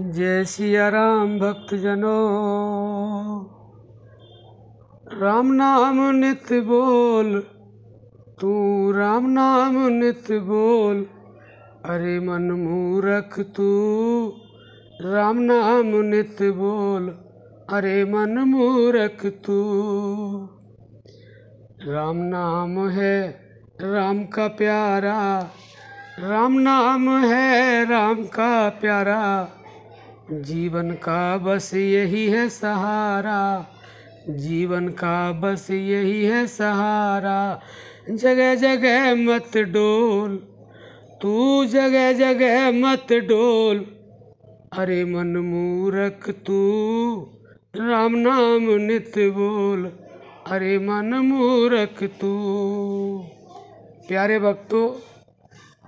जय सिया राम भक्त जनो राम नाम नित बोल तू राम नाम नित बोल अरे मन मूरख तू राम नाम नित बोल अरे मन मूरख तू राम नाम है राम का प्यारा राम नाम है राम का प्यारा जीवन का बस यही है सहारा जीवन का बस यही है सहारा जगह जगह मत डोल तू जगह जगह मत डोल अरे मन मूरख तू राम नाम नित बोल अरे मन मूरख तू प्यारे भक्तों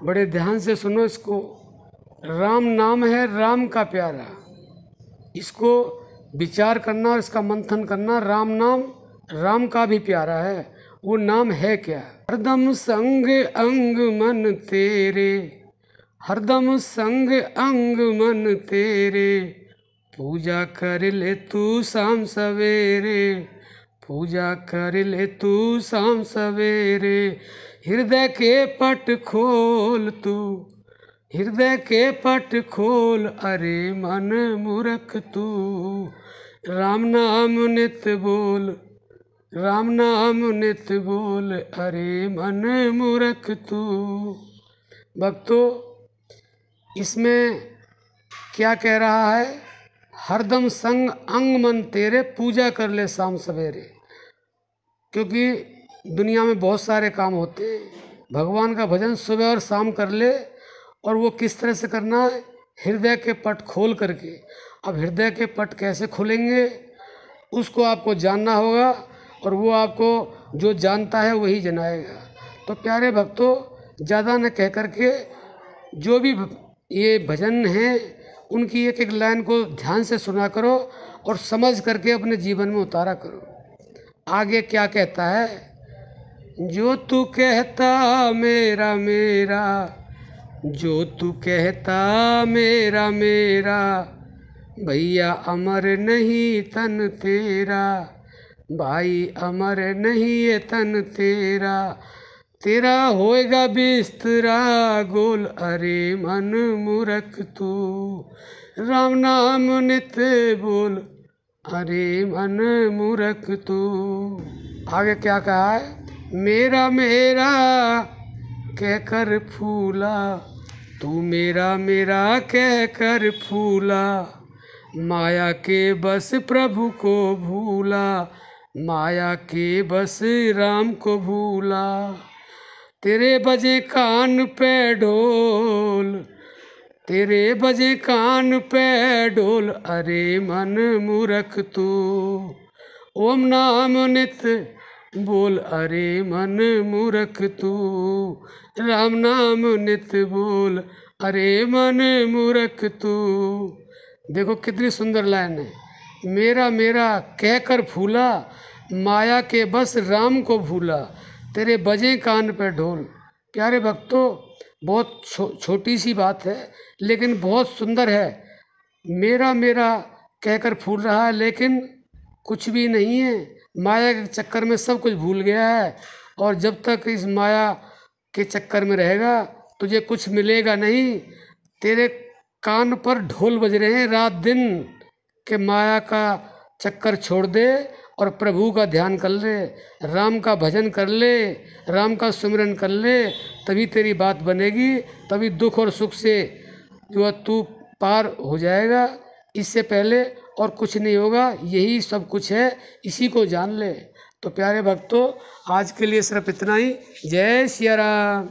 बड़े ध्यान से सुनो इसको राम नाम है राम का प्यारा इसको विचार करना और इसका मंथन करना राम नाम राम का भी प्यारा है वो नाम है क्या हरदम संग अंग मन तेरे हरदम संग अंग मन तेरे पूजा कर ले तू शाम सवेरे पूजा कर ले तू शाम सवेरे हृदय के पट खोल तू हृदय के पट खोल अरे मन मूर्ख तू राम नाम नित बोल राम नाम नित बोल अरे मन मूर्ख तू भक्तों इसमें क्या कह रहा है हरदम संग अंग मन तेरे पूजा कर ले शाम सवेरे क्योंकि दुनिया में बहुत सारे काम होते हैं भगवान का भजन सुबह और शाम कर ले और वो किस तरह से करना है हृदय के पट खोल करके अब हृदय के पट कैसे खुलेंगे उसको आपको जानना होगा और वो आपको जो जानता है वही जनाएगा तो प्यारे भक्तों ज़्यादा न कह करके जो भी ये भजन हैं उनकी एक एक लाइन को ध्यान से सुना करो और समझ करके अपने जीवन में उतारा करो आगे क्या कहता है जो तू कहता मेरा मेरा जो तू कहता मेरा मेरा भैया अमर नहीं तन तेरा भाई अमर नहीं है तन तेरा तेरा होएगा बिस्तरा गोल अरे मन मूरख तू राम नाम नित बोल अरे मन मूरख तू आगे क्या कहा है मेरा मेरा कहकर फूला तू मेरा मेरा कहकर फूला माया के बस प्रभु को भूला माया के बस राम को भूला तेरे बजे कान पे ढोल तेरे बजे कान पे ढोल अरे मन मूरख तू ओम नाम नित बोल अरे मन मूर्ख तू राम नाम नित बोल अरे मन मूर्ख तू देखो कितनी सुंदर लाइन है मेरा मेरा कहकर फूला माया के बस राम को भूला तेरे बजे कान पे ढोल प्यारे भक्तों बहुत छो, छोटी सी बात है लेकिन बहुत सुंदर है मेरा मेरा कहकर फूल रहा है लेकिन कुछ भी नहीं है माया के चक्कर में सब कुछ भूल गया है और जब तक इस माया के चक्कर में रहेगा तुझे कुछ मिलेगा नहीं तेरे कान पर ढोल बज रहे हैं रात दिन के माया का चक्कर छोड़ दे और प्रभु का ध्यान कर ले राम का भजन कर ले राम का सुमिरन कर ले तभी तेरी बात बनेगी तभी दुख और सुख से जो तू पार हो जाएगा इससे पहले और कुछ नहीं होगा यही सब कुछ है इसी को जान ले तो प्यारे भक्तों आज के लिए सिर्फ इतना ही जय सिया राम